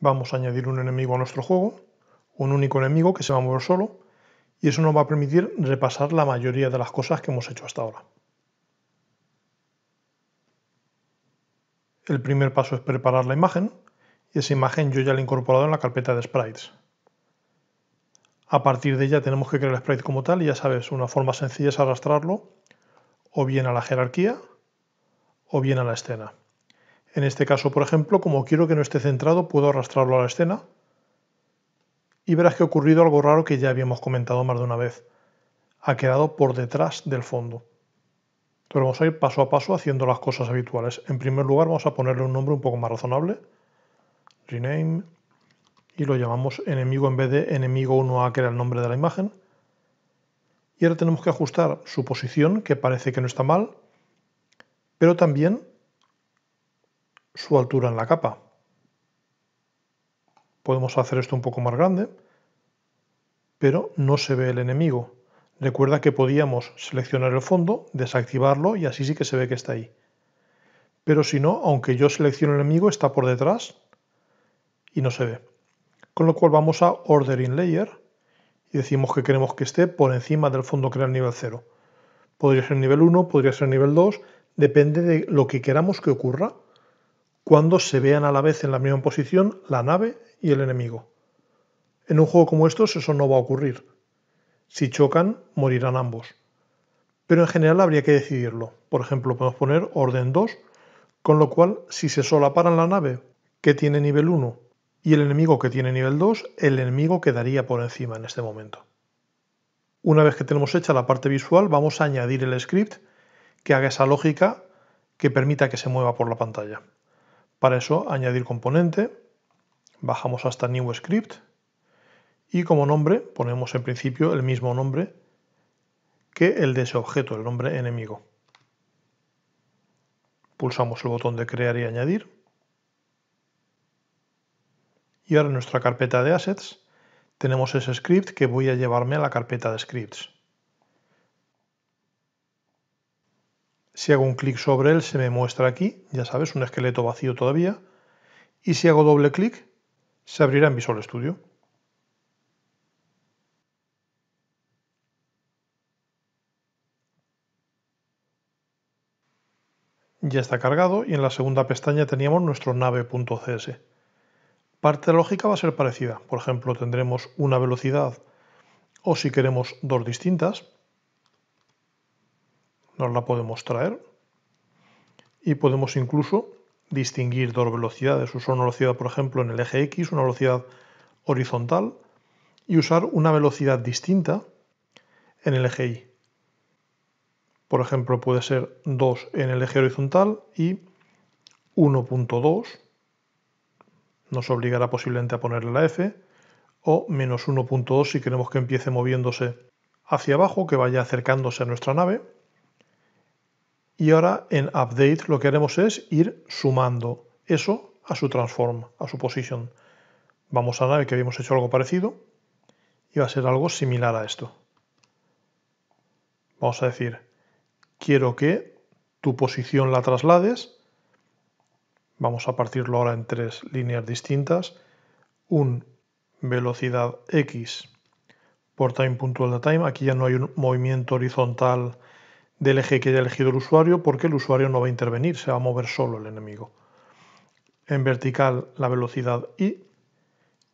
Vamos a añadir un enemigo a nuestro juego, un único enemigo que se va a mover solo, y eso nos va a permitir repasar la mayoría de las cosas que hemos hecho hasta ahora. El primer paso es preparar la imagen, y esa imagen yo ya la he incorporado en la carpeta de sprites. A partir de ella tenemos que crear el sprite como tal y ya sabes, una forma sencilla es arrastrarlo o bien a la jerarquía o bien a la escena. En este caso, por ejemplo, como quiero que no esté centrado, puedo arrastrarlo a la escena y verás que ha ocurrido algo raro que ya habíamos comentado más de una vez. Ha quedado por detrás del fondo. Entonces vamos a ir paso a paso haciendo las cosas habituales. En primer lugar vamos a ponerle un nombre un poco más razonable. Rename. Y lo llamamos enemigo en vez de enemigo 1A que era el nombre de la imagen. Y ahora tenemos que ajustar su posición, que parece que no está mal, pero también su altura en la capa. Podemos hacer esto un poco más grande, pero no se ve el enemigo. Recuerda que podíamos seleccionar el fondo, desactivarlo y así sí que se ve que está ahí. Pero si no, aunque yo seleccione el enemigo, está por detrás y no se ve. Con lo cual vamos a Ordering Layer y decimos que queremos que esté por encima del fondo que era el nivel 0. Podría ser nivel 1, podría ser nivel 2, depende de lo que queramos que ocurra cuando se vean a la vez en la misma posición la nave y el enemigo. En un juego como estos eso no va a ocurrir. Si chocan, morirán ambos. Pero en general habría que decidirlo. Por ejemplo, podemos poner orden 2, con lo cual si se solaparan la nave, que tiene nivel 1, y el enemigo que tiene nivel 2, el enemigo quedaría por encima en este momento. Una vez que tenemos hecha la parte visual, vamos a añadir el script que haga esa lógica que permita que se mueva por la pantalla. Para eso, añadir componente, bajamos hasta New Script y como nombre ponemos en principio el mismo nombre que el de ese objeto, el nombre enemigo. Pulsamos el botón de crear y añadir. Y ahora en nuestra carpeta de assets tenemos ese script que voy a llevarme a la carpeta de scripts. Si hago un clic sobre él se me muestra aquí, ya sabes, un esqueleto vacío todavía. Y si hago doble clic se abrirá en Visual Studio. Ya está cargado y en la segunda pestaña teníamos nuestro nave.cs. Parte lógica va a ser parecida. Por ejemplo, tendremos una velocidad o si queremos dos distintas, nos la podemos traer y podemos incluso distinguir dos velocidades, usar una velocidad por ejemplo en el eje X, una velocidad horizontal y usar una velocidad distinta en el eje Y. Por ejemplo puede ser 2 en el eje horizontal y 1.2, nos obligará posiblemente a ponerle la F, o menos 1.2 si queremos que empiece moviéndose hacia abajo, que vaya acercándose a nuestra nave, y ahora en update lo que haremos es ir sumando eso a su transform, a su position. Vamos a ver que habíamos hecho algo parecido y va a ser algo similar a esto. Vamos a decir, quiero que tu posición la traslades. Vamos a partirlo ahora en tres líneas distintas. Un velocidad x por time time. Aquí ya no hay un movimiento horizontal del eje que haya elegido el usuario porque el usuario no va a intervenir, se va a mover solo el enemigo. En vertical la velocidad y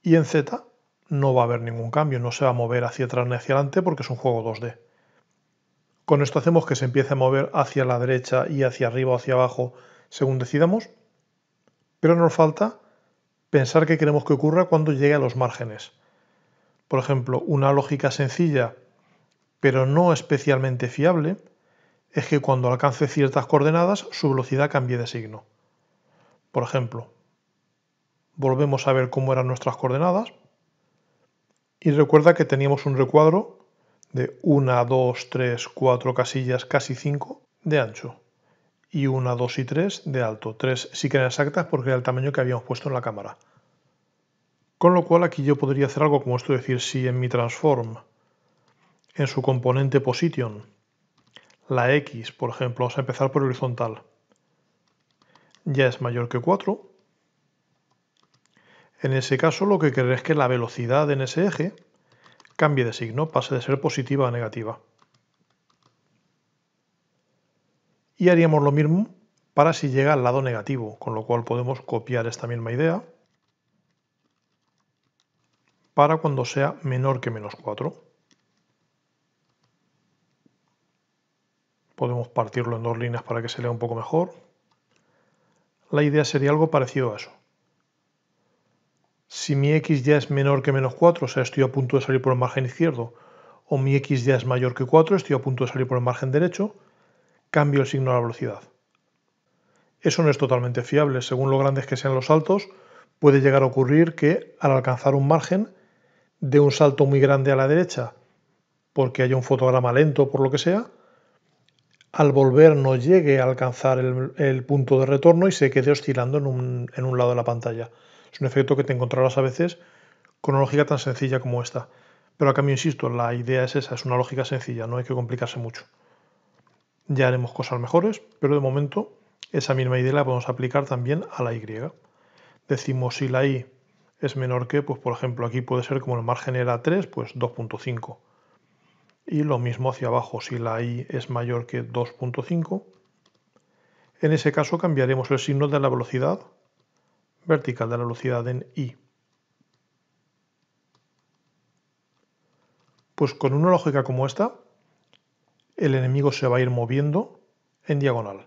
y en Z no va a haber ningún cambio, no se va a mover hacia atrás ni hacia adelante porque es un juego 2D. Con esto hacemos que se empiece a mover hacia la derecha y hacia arriba o hacia abajo según decidamos, pero nos falta pensar qué queremos que ocurra cuando llegue a los márgenes. Por ejemplo, una lógica sencilla pero no especialmente fiable es que cuando alcance ciertas coordenadas su velocidad cambie de signo. Por ejemplo, volvemos a ver cómo eran nuestras coordenadas y recuerda que teníamos un recuadro de 1, 2, 3, 4 casillas, casi 5 de ancho y 1, 2 y 3 de alto. 3 sí que eran exactas porque era el tamaño que habíamos puesto en la cámara. Con lo cual aquí yo podría hacer algo como esto, decir si en mi transform, en su componente position, la X, por ejemplo, vamos a empezar por horizontal. Ya es mayor que 4. En ese caso lo que querré es que la velocidad en ese eje cambie de signo, pase de ser positiva a negativa. Y haríamos lo mismo para si llega al lado negativo, con lo cual podemos copiar esta misma idea para cuando sea menor que menos 4. Podemos partirlo en dos líneas para que se lea un poco mejor. La idea sería algo parecido a eso. Si mi x ya es menor que menos 4, o sea, estoy a punto de salir por el margen izquierdo, o mi x ya es mayor que 4, estoy a punto de salir por el margen derecho, cambio el signo de la velocidad. Eso no es totalmente fiable. Según lo grandes que sean los saltos, puede llegar a ocurrir que al alcanzar un margen, de un salto muy grande a la derecha, porque haya un fotograma lento por lo que sea, al volver no llegue a alcanzar el, punto de retorno y se quede oscilando en un, lado de la pantalla. Es un efecto que te encontrarás a veces con una lógica tan sencilla como esta. Pero a cambio, insisto, la idea es esa, es una lógica sencilla, no hay que complicarse mucho. Ya haremos cosas mejores, pero de momento esa misma idea la podemos aplicar también a la Y. Decimos si la Y es menor que, pues por ejemplo aquí puede ser como el margen era 3, pues 2.5 y lo mismo hacia abajo si la i es mayor que 2.5. En ese caso cambiaremos el signo de la velocidad vertical de la velocidad en i. Pues con una lógica como esta, el enemigo se va a ir moviendo en diagonal.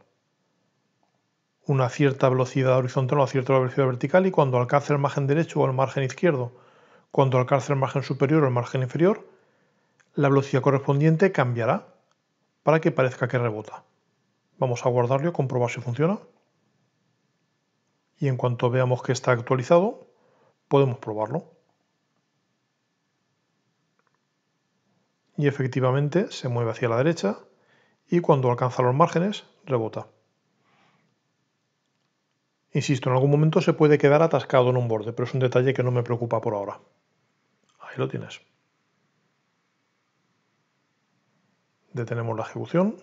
Una cierta velocidad horizontal, una cierta velocidad vertical y cuando alcance el margen derecho o el margen izquierdo, cuando alcance el margen superior o el margen inferior, la velocidad correspondiente cambiará para que parezca que rebota. Vamos a guardarlo comprobar si funciona. Y en cuanto veamos que está actualizado, podemos probarlo. Y efectivamente se mueve hacia la derecha y cuando alcanza los márgenes rebota. Insisto, en algún momento se puede quedar atascado en un borde, pero es un detalle que no me preocupa por ahora. Ahí lo tienes. Tenemos la ejecución.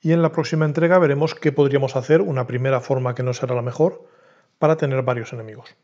Y en la próxima entrega veremos qué podríamos hacer, una primera forma que no será la mejor, para tener varios enemigos.